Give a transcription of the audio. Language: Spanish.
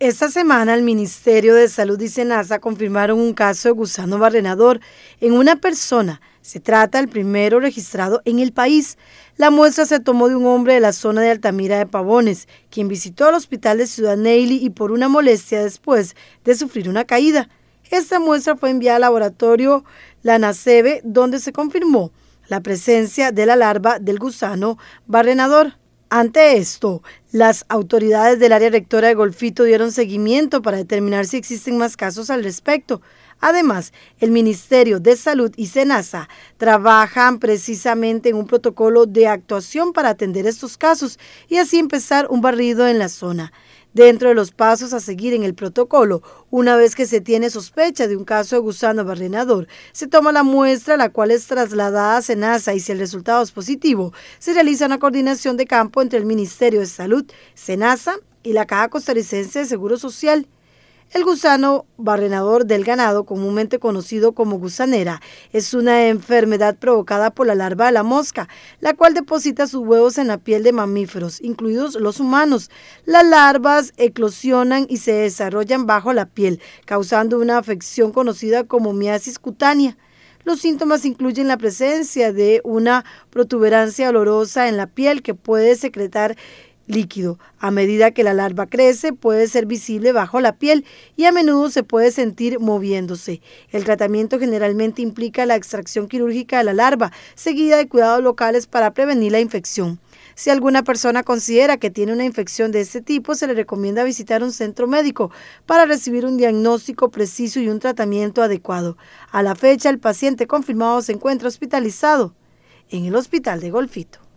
Esta semana el Ministerio de Salud y Senasa confirmaron un caso de gusano barrenador en una persona. Se trata del primero registrado en el país. La muestra se tomó de un hombre de la zona de Altamira de Pavones, quien visitó el hospital de Ciudad Neyli y por una molestia después de sufrir una caída. Esta muestra fue enviada al laboratorio Lanacebe, donde se confirmó la presencia de la larva del gusano barrenador. Ante esto, las autoridades del área rectora de Golfito dieron seguimiento para determinar si existen más casos al respecto. Además, el Ministerio de Salud y SENASA trabajan precisamente en un protocolo de actuación para atender estos casos y así empezar un barrido en la zona. Dentro de los pasos a seguir en el protocolo, una vez que se tiene sospecha de un caso de gusano barrenador, se toma la muestra, la cual es trasladada a SENASA y si el resultado es positivo, se realiza una coordinación de campo entre el Ministerio de Salud, SENASA y la Caja Costarricense de Seguro Social el gusano barrenador del ganado, comúnmente conocido como gusanera, es una enfermedad provocada por la larva de la mosca, la cual deposita sus huevos en la piel de mamíferos, incluidos los humanos. Las larvas eclosionan y se desarrollan bajo la piel, causando una afección conocida como miasis cutánea. Los síntomas incluyen la presencia de una protuberancia olorosa en la piel que puede secretar líquido. A medida que la larva crece, puede ser visible bajo la piel y a menudo se puede sentir moviéndose. El tratamiento generalmente implica la extracción quirúrgica de la larva, seguida de cuidados locales para prevenir la infección. Si alguna persona considera que tiene una infección de este tipo, se le recomienda visitar un centro médico para recibir un diagnóstico preciso y un tratamiento adecuado. A la fecha, el paciente confirmado se encuentra hospitalizado en el hospital de Golfito.